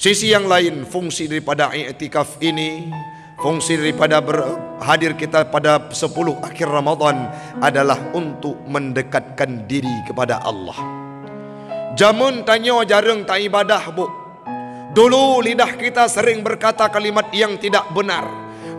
Sisi yang lain fungsi daripada i'tikaf ini Fungsi daripada hadir kita pada 10 akhir Ramadan adalah untuk mendekatkan diri kepada Allah. Jamun tanya jarang tak ibadah bu. Dulu lidah kita sering berkata kalimat yang tidak benar.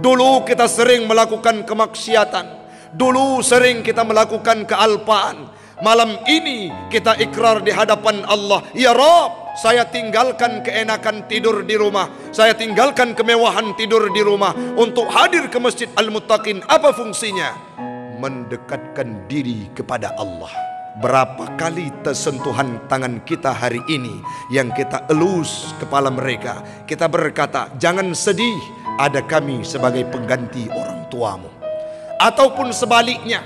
Dulu kita sering melakukan kemaksiatan. Dulu sering kita melakukan kealpaan. Malam ini kita ikrar di hadapan Allah, ya Rob, saya tinggalkan keenakan tidur di rumah, saya tinggalkan kemewahan tidur di rumah untuk hadir ke Masjid Al-Muttaqin. Apa fungsinya? Mendekatkan diri kepada Allah. Berapa kali tersentuhan tangan kita hari ini yang kita elus kepala mereka. Kita berkata, jangan sedih, ada kami sebagai pengganti orang tuamu. Ataupun sebaliknya,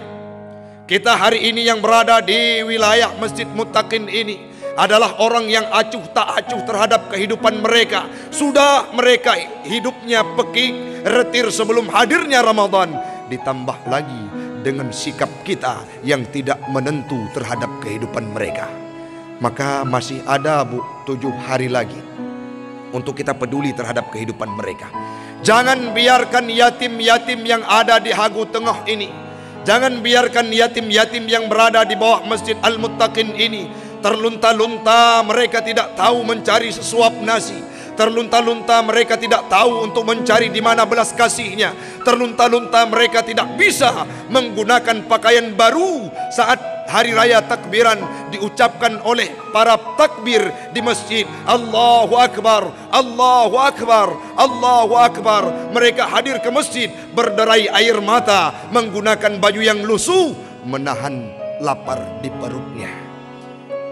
kita hari ini yang berada di wilayah Masjid Mutakin ini adalah orang yang acuh tak acuh terhadap kehidupan mereka. Sudah mereka hidupnya peki retir sebelum hadirnya Ramadan. Ditambah lagi dengan sikap kita yang tidak menentu terhadap kehidupan mereka. Maka masih ada bu tujuh hari lagi untuk kita peduli terhadap kehidupan mereka. Jangan biarkan yatim-yatim yang ada di Hagu Tengah ini Jangan biarkan yatim-yatim yang berada di bawah Masjid Al-Muttaqin ini terlunta-lunta, mereka tidak tahu mencari sesuap nasi. Terlunta-lunta mereka tidak tahu untuk mencari di mana belas kasihnya. Terlunta-lunta mereka tidak bisa menggunakan pakaian baru saat hari raya takbiran diucapkan oleh para takbir di masjid Allahu Akbar Allahu Akbar Allahu Akbar mereka hadir ke masjid berderai air mata menggunakan baju yang lusuh menahan lapar di perutnya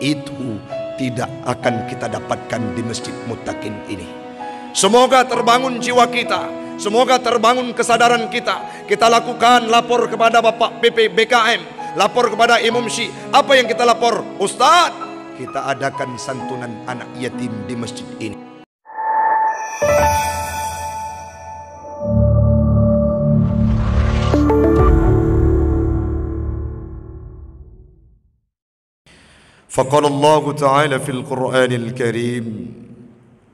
itu tidak akan kita dapatkan di masjid mutakin ini semoga terbangun jiwa kita Semoga terbangun kesadaran kita. Kita lakukan lapor kepada Bapak PP BKM lapor kepada Imam Syi. Apa yang kita lapor? Ustaz, kita adakan santunan anak yatim di masjid ini. فقال الله تعالى في القرآن الكريم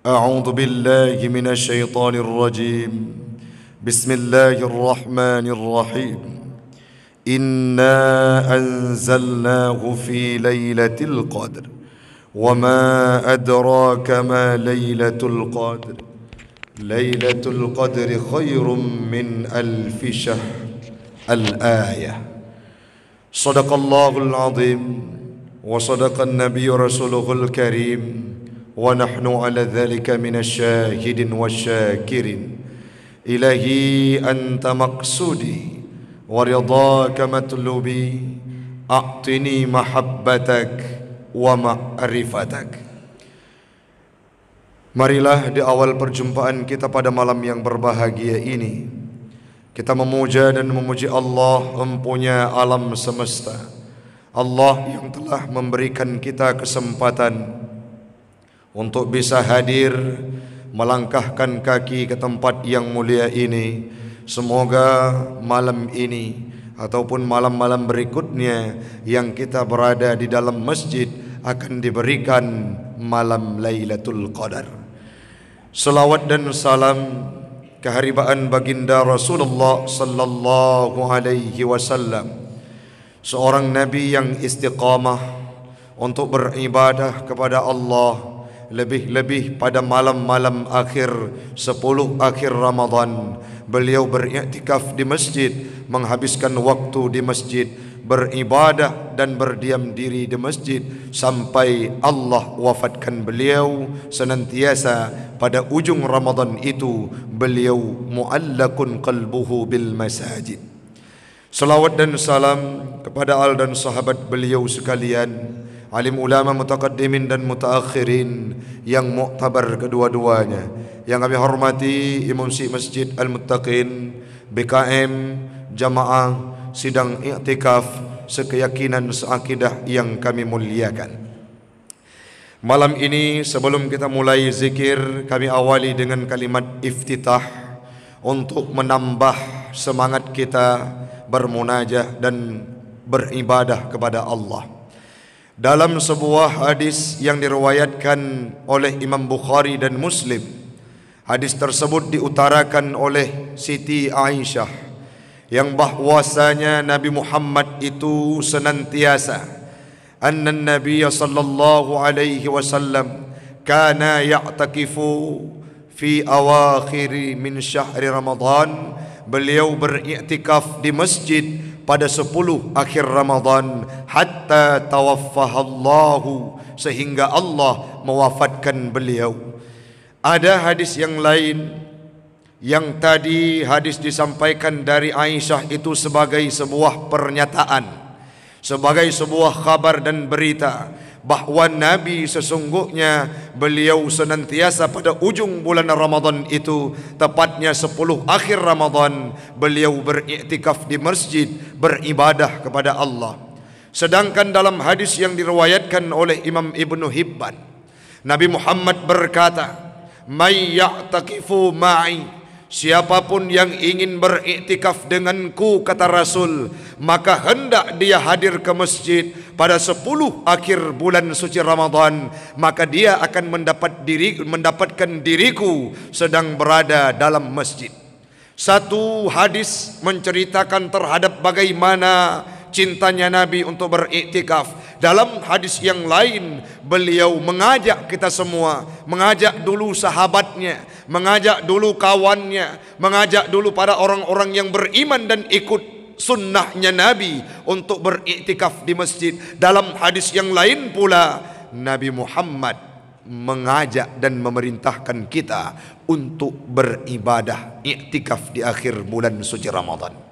أعوذ بالله من الشيطان الرجيم بسم الله الرحمن الرحيم انا انزلناه في ليله القدر وما ادراك ما ليله القدر ليله القدر خير من الف شهر الايه صدق الله العظيم وصدق النبي رسوله الكريم ونحن على ذلك من الشاهد والشاكرين الهي انت مقصودي ورضاك مطلوبي أعطني محبتك ومعرفتك Marilah di awal perjumpaan kita pada malam yang berbahagia ini Kita memuja dan memuji Allah empunya alam semesta Allah yang telah memberikan kita kesempatan Untuk bisa hadir melangkahkan kaki ke tempat yang mulia ini Semoga malam ini ataupun malam-malam berikutnya yang kita berada di dalam masjid akan diberikan malam Lailatul Qadar. Selawat dan salam keharibaan baginda Rasulullah sallallahu alaihi wasallam. Seorang nabi yang istiqamah untuk beribadah kepada Allah lebih-lebih pada malam-malam akhir sepuluh akhir Ramadhan, beliau beriktikaf di masjid menghabiskan waktu di masjid beribadah dan berdiam diri di masjid sampai Allah wafatkan beliau senantiasa pada ujung Ramadhan itu beliau muallakun qalbuhu bil masajid Salawat dan salam kepada al dan sahabat beliau sekalian alim ulama mutaqaddimin dan mutaakhirin yang muktabar kedua-duanya yang kami hormati Imam Si Masjid Al-Muttaqin BKM jamaah sidang i'tikaf sekeyakinan seakidah yang kami muliakan Malam ini sebelum kita mulai zikir kami awali dengan kalimat iftitah untuk menambah semangat kita bermunajah dan beribadah kepada Allah. Dalam sebuah hadis yang diriwayatkan oleh Imam Bukhari dan Muslim Hadis tersebut diutarakan oleh Siti Aisyah Yang bahwasanya Nabi Muhammad itu senantiasa Anna Nabiya sallallahu alaihi wasallam Kana ya'takifu fi awakhiri min syahri Ramadhan Beliau beriktikaf di masjid pada sepuluh akhir Ramadan hatta tawaffah Allah sehingga Allah mewafatkan beliau. Ada hadis yang lain yang tadi hadis disampaikan dari Aisyah itu sebagai sebuah pernyataan, sebagai sebuah kabar dan berita. Bahawa Nabi sesungguhnya beliau senantiasa pada ujung bulan Ramadhan itu tepatnya sepuluh akhir Ramadhan, beliau beriktikaf di masjid beribadah kepada Allah sedangkan dalam hadis yang diriwayatkan oleh Imam Ibn Hibban Nabi Muhammad berkata may ya'taqifu ma'i Siapapun yang ingin beriktikaf denganku kata Rasul Maka hendak dia hadir ke masjid pada sepuluh akhir bulan suci Ramadhan Maka dia akan mendapat diri, mendapatkan diriku sedang berada dalam masjid Satu hadis menceritakan terhadap bagaimana cintanya Nabi untuk beriktikaf. Dalam hadis yang lain beliau mengajak kita semua, mengajak dulu sahabatnya, mengajak dulu kawannya, mengajak dulu para orang-orang yang beriman dan ikut sunnahnya Nabi untuk beriktikaf di masjid. Dalam hadis yang lain pula Nabi Muhammad mengajak dan memerintahkan kita untuk beribadah iktikaf di akhir bulan suci Ramadan.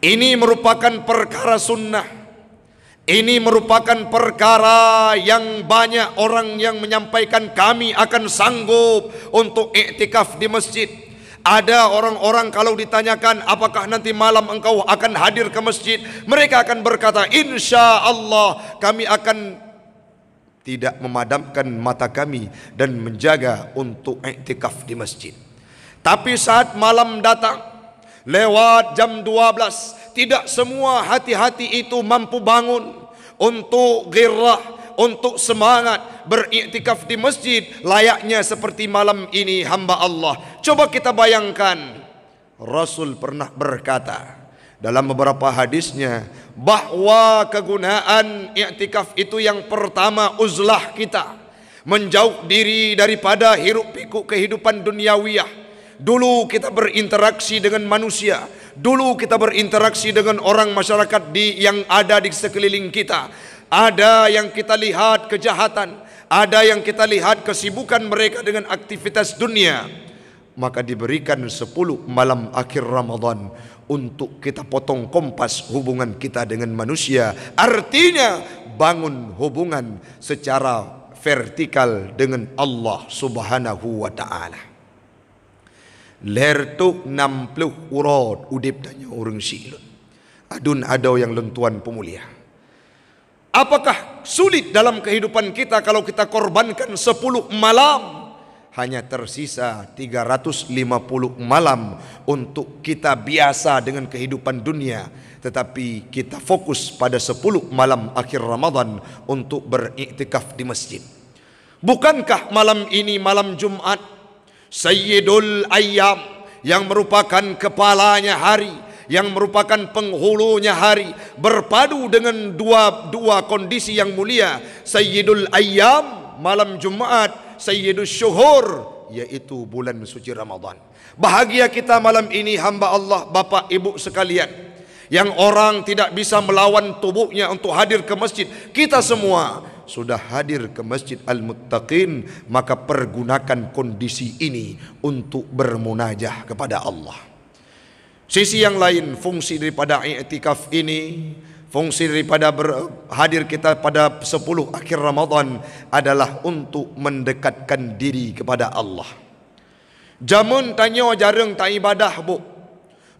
Ini merupakan perkara sunnah. Ini merupakan perkara yang banyak orang yang menyampaikan kami akan sanggup untuk iktikaf di masjid. Ada orang-orang kalau ditanyakan apakah nanti malam engkau akan hadir ke masjid Mereka akan berkata insya Allah kami akan tidak memadamkan mata kami Dan menjaga untuk iktikaf di masjid Tapi saat malam datang lewat jam 12 tidak semua hati-hati itu mampu bangun untuk girah untuk semangat beriktikaf di masjid layaknya seperti malam ini hamba Allah coba kita bayangkan Rasul pernah berkata dalam beberapa hadisnya bahwa kegunaan iktikaf itu yang pertama uzlah kita menjauh diri daripada hiruk pikuk kehidupan duniawiyah Dulu kita berinteraksi dengan manusia, dulu kita berinteraksi dengan orang masyarakat di yang ada di sekeliling kita. Ada yang kita lihat kejahatan, ada yang kita lihat kesibukan mereka dengan aktivitas dunia. Maka diberikan 10 malam akhir Ramadan untuk kita potong kompas hubungan kita dengan manusia. Artinya bangun hubungan secara vertikal dengan Allah Subhanahu wa taala. Leher tu 60 urat Udip tanya orang silun Adun adau yang lentuan pemulia Apakah sulit dalam kehidupan kita Kalau kita korbankan 10 malam Hanya tersisa 350 malam Untuk kita biasa dengan kehidupan dunia Tetapi kita fokus pada 10 malam akhir Ramadan Untuk beriktikaf di masjid Bukankah malam ini malam Jumat Sayyidul Ayyam yang merupakan kepalanya hari yang merupakan penghulunya hari berpadu dengan dua dua kondisi yang mulia Sayyidul Ayyam malam Jumaat Sayyidul Syuhur yaitu bulan suci Ramadhan. bahagia kita malam ini hamba Allah bapak ibu sekalian yang orang tidak bisa melawan tubuhnya untuk hadir ke masjid kita semua sudah hadir ke Masjid Al-Muttaqin, maka pergunakan kondisi ini untuk bermunajah kepada Allah. Sisi yang lain fungsi daripada i'tikaf ini Fungsi daripada hadir kita pada 10 akhir Ramadan adalah untuk mendekatkan diri kepada Allah. Jamun tanya jarang tak ibadah bu.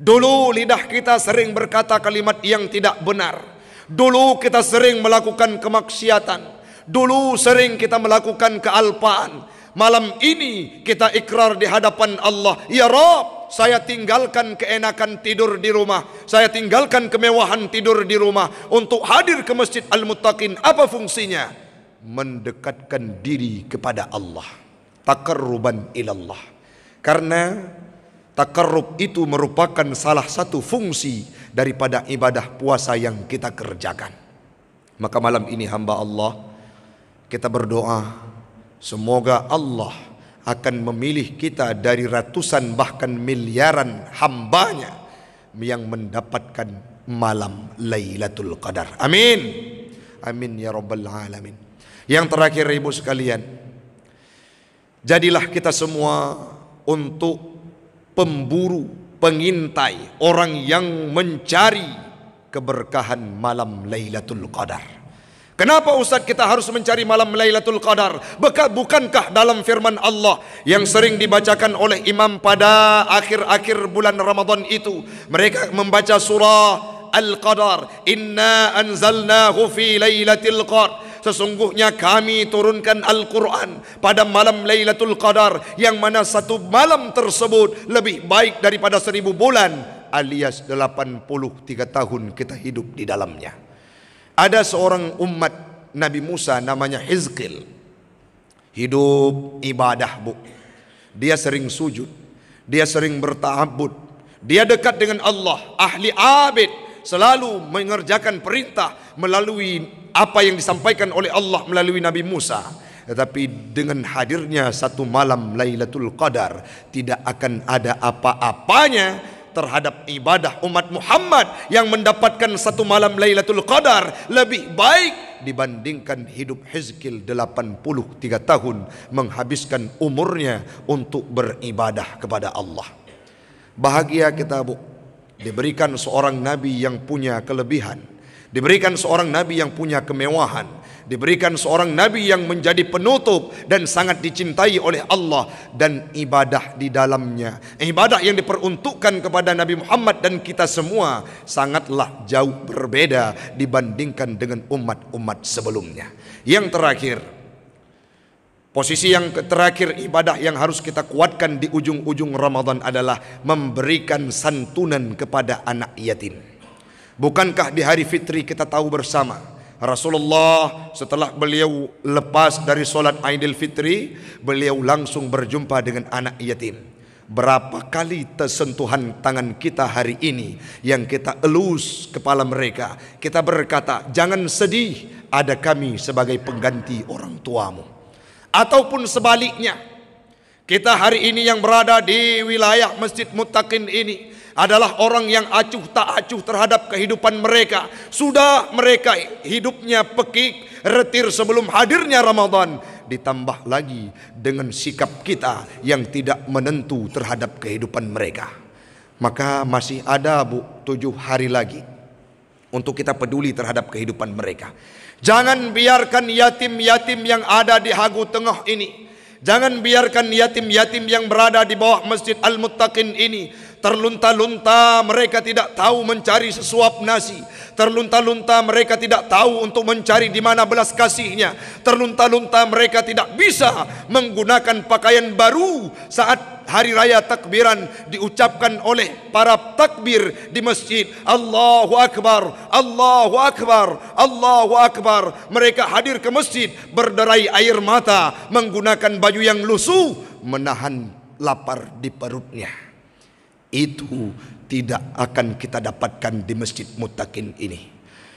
Dulu lidah kita sering berkata kalimat yang tidak benar. Dulu kita sering melakukan kemaksiatan. Dulu sering kita melakukan kealpaan. Malam ini kita ikrar di hadapan Allah. Ya Rob, saya tinggalkan keenakan tidur di rumah. Saya tinggalkan kemewahan tidur di rumah. Untuk hadir ke Masjid Al-Muttaqin. Apa fungsinya? Mendekatkan diri kepada Allah. Takarruban ilallah. Karena takarrub itu merupakan salah satu fungsi daripada ibadah puasa yang kita kerjakan. Maka malam ini hamba Allah kita berdoa semoga Allah akan memilih kita dari ratusan bahkan miliaran hambanya yang mendapatkan malam Lailatul Qadar. Amin. Amin ya rabbal alamin. Yang terakhir Ibu sekalian, jadilah kita semua untuk pemburu, pengintai, orang yang mencari keberkahan malam Lailatul Qadar. Kenapa Ustadz kita harus mencari malam Lailatul Qadar? Bukankah dalam firman Allah yang sering dibacakan oleh imam pada akhir-akhir bulan Ramadan itu. Mereka membaca surah Al-Qadar. Inna anzalnahu fi Lailatul Qadar. Sesungguhnya kami turunkan Al-Quran pada malam Lailatul Qadar yang mana satu malam tersebut lebih baik daripada seribu bulan alias 83 tahun kita hidup di dalamnya. Ada seorang umat Nabi Musa namanya Hizkil. Hidup ibadah, Bu. Dia sering sujud, dia sering bertahajud, dia dekat dengan Allah, ahli abid, selalu mengerjakan perintah melalui apa yang disampaikan oleh Allah melalui Nabi Musa. Tetapi dengan hadirnya satu malam Lailatul Qadar tidak akan ada apa-apanya terhadap ibadah umat Muhammad yang mendapatkan satu malam Lailatul Qadar lebih baik dibandingkan hidup Hizkil 83 tahun menghabiskan umurnya untuk beribadah kepada Allah. Bahagia kita Bu diberikan seorang nabi yang punya kelebihan, diberikan seorang nabi yang punya kemewahan, diberikan seorang nabi yang menjadi penutup dan sangat dicintai oleh Allah dan ibadah di dalamnya. Ibadah yang diperuntukkan kepada Nabi Muhammad dan kita semua sangatlah jauh berbeda dibandingkan dengan umat-umat sebelumnya. Yang terakhir, Posisi yang terakhir ibadah yang harus kita kuatkan di ujung-ujung Ramadan adalah memberikan santunan kepada anak yatim. Bukankah di hari fitri kita tahu bersama Rasulullah setelah beliau lepas dari solat Aidil Fitri, beliau langsung berjumpa dengan anak yatim. Berapa kali tersentuhan tangan kita hari ini yang kita elus kepala mereka. Kita berkata, jangan sedih, ada kami sebagai pengganti orang tuamu. Ataupun sebaliknya, kita hari ini yang berada di wilayah Masjid Mutakin ini adalah orang yang acuh tak acuh terhadap kehidupan mereka. Sudah mereka hidupnya pekik, retir sebelum hadirnya Ramadan. Ditambah lagi dengan sikap kita yang tidak menentu terhadap kehidupan mereka. Maka masih ada bu tujuh hari lagi untuk kita peduli terhadap kehidupan mereka. Jangan biarkan yatim-yatim yang ada di Hagu Tengah ini Jangan biarkan yatim-yatim yang berada di bawah Masjid Al-Muttaqin ini Terlunta-lunta mereka tidak tahu mencari sesuap nasi. Terlunta-lunta mereka tidak tahu untuk mencari di mana belas kasihnya. Terlunta-lunta mereka tidak bisa menggunakan pakaian baru saat hari raya takbiran diucapkan oleh para takbir di masjid Allahu Akbar Allahu Akbar Allahu Akbar mereka hadir ke masjid berderai air mata menggunakan baju yang lusuh menahan lapar di perutnya itu tidak akan kita dapatkan di masjid mutakin ini.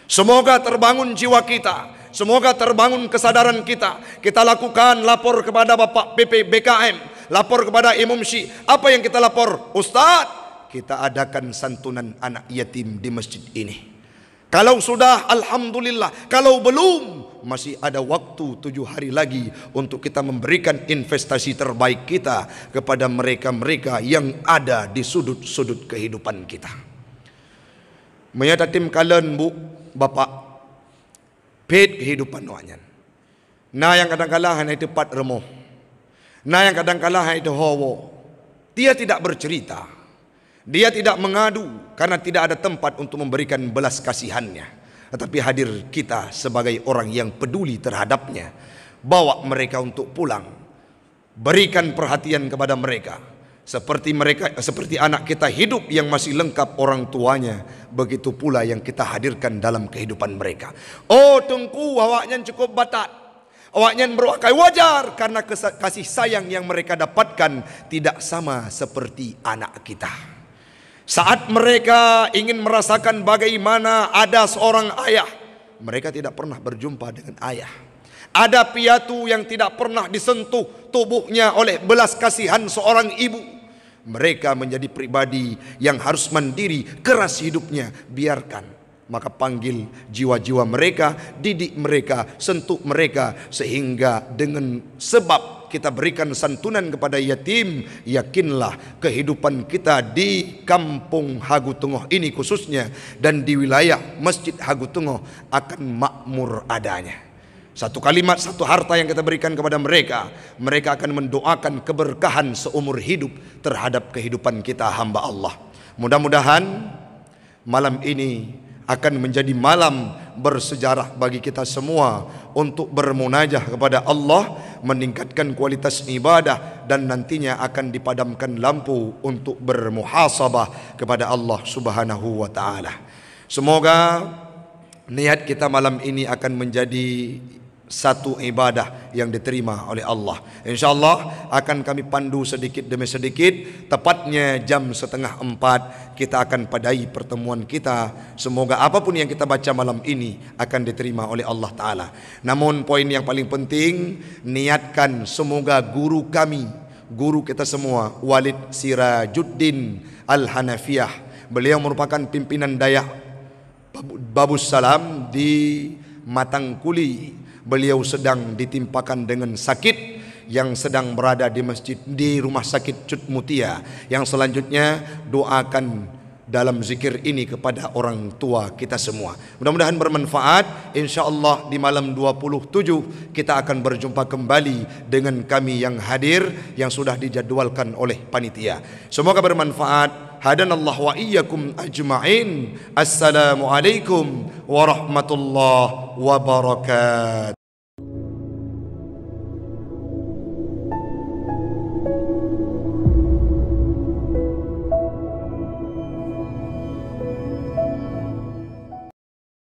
Semoga terbangun jiwa kita, semoga terbangun kesadaran kita. Kita lakukan lapor kepada Bapak PP BKM, lapor kepada Imam Syi. Apa yang kita lapor? ustadz? kita adakan santunan anak yatim di masjid ini. Kalau sudah Alhamdulillah Kalau belum masih ada waktu tujuh hari lagi untuk kita memberikan investasi terbaik kita kepada mereka-mereka yang ada di sudut-sudut kehidupan kita. Menyata tim kalian bu, bapak, paid kehidupan nuanyan. Nah yang kadang-kala hanya itu pat remoh. Nah yang kadang-kala hanya itu hawa. Dia tidak bercerita. Dia tidak mengadu karena tidak ada tempat untuk memberikan belas kasihannya. Tetapi hadir kita sebagai orang yang peduli terhadapnya. Bawa mereka untuk pulang. Berikan perhatian kepada mereka. Seperti mereka seperti anak kita hidup yang masih lengkap orang tuanya, begitu pula yang kita hadirkan dalam kehidupan mereka. Oh, tengku, awaknya cukup batat. Awaknya berwakai wajar karena kasih sayang yang mereka dapatkan tidak sama seperti anak kita. Saat mereka ingin merasakan bagaimana ada seorang ayah, mereka tidak pernah berjumpa dengan ayah. Ada piatu yang tidak pernah disentuh tubuhnya oleh belas kasihan seorang ibu. Mereka menjadi pribadi yang harus mandiri keras hidupnya. Biarkan maka panggil jiwa-jiwa mereka, didik mereka, sentuh mereka sehingga dengan sebab kita berikan santunan kepada yatim, yakinlah kehidupan kita di kampung Hagu ini khususnya dan di wilayah Masjid Hagu akan makmur adanya. Satu kalimat, satu harta yang kita berikan kepada mereka, mereka akan mendoakan keberkahan seumur hidup terhadap kehidupan kita hamba Allah. Mudah-mudahan malam ini akan menjadi malam bersejarah bagi kita semua untuk bermunajah kepada Allah meningkatkan kualitas ibadah dan nantinya akan dipadamkan lampu untuk bermuhasabah kepada Allah Subhanahu wa taala. Semoga niat kita malam ini akan menjadi satu ibadah yang diterima oleh Allah. Insya Allah akan kami pandu sedikit demi sedikit, tepatnya jam setengah empat kita akan padai pertemuan kita. Semoga apapun yang kita baca malam ini akan diterima oleh Allah Ta'ala. Namun poin yang paling penting, niatkan semoga guru kami, guru kita semua, Walid Sirajuddin Al-Hanafiyah. Beliau merupakan pimpinan dayah Babus Salam di Matangkuli beliau sedang ditimpakan dengan sakit yang sedang berada di masjid di rumah sakit Cut Mutia. Yang selanjutnya doakan dalam zikir ini kepada orang tua kita semua. Mudah-mudahan bermanfaat. Insya Allah di malam 27 kita akan berjumpa kembali dengan kami yang hadir yang sudah dijadwalkan oleh panitia. Semoga bermanfaat. هدانا الله وإياكم أجمعين السلام عليكم ورحمة الله وبركاته